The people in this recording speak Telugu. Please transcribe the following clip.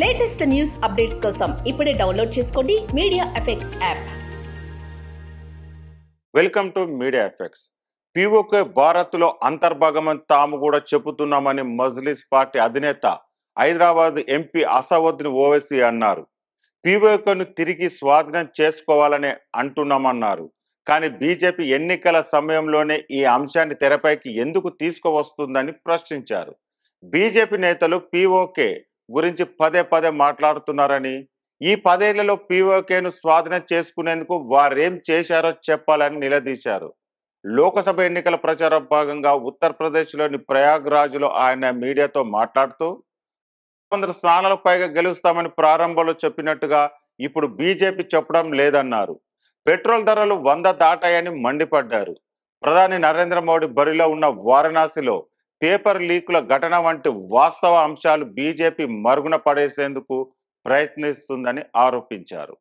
లేటెస్ట్ న్యూస్ అప్డేట్స్ కోసం ఇప్పుడే డౌన్లోడ్ చేసుకోండి media effects app welcome to media effects PoK భారత్లో అంతర్భాగమని తాము కూడా చెబుతున్నామని మజ్లిస్ పార్టీ అధినేత హైదరాబాద్ ఎంపీ అసౌద్దీన్ ఓవైసీ అన్నారు పీఓకేను తిరిగి స్వాధీనం చేసుకోవాలని అంటున్నామన్నారు కానీ బీజేపీ ఎన్నికల సమయంలోనే ఈ అంశాన్ని తెరపైకి ఎందుకు తీసుకువస్తుందని ప్రశ్నించారు బీజేపీ నేతలు పీఓకే గురించి పదే పదే మాట్లాడుతున్నారని ఈ పదేళ్లలో పీఓకేను స్వాధీనం చేసుకునేందుకు వారేం చేశారో చెప్పాలని నిలదీశారు లోకసభ ఎన్నికల ప్రచారం భాగంగా ఉత్తరప్రదేశ్లోని ప్రయాగ్రాజ్లో ఆయన మీడియాతో మాట్లాడుతూ కొందరు స్నానాల పైగా గెలుస్తామని ప్రారంభంలో చెప్పినట్టుగా ఇప్పుడు బీజేపీ చెప్పడం లేదన్నారు పెట్రోల్ ధరలు వంద దాటాయని మండిపడ్డారు ప్రధాని నరేంద్ర మోడీ బరిలో ఉన్న వారణాసిలో పేపర్ లీకుల ఘటన వంటి వాస్తవ అంశాలు బీజేపీ మరుగున పడేసేందుకు ప్రయత్నిస్తుందని ఆరోపించారు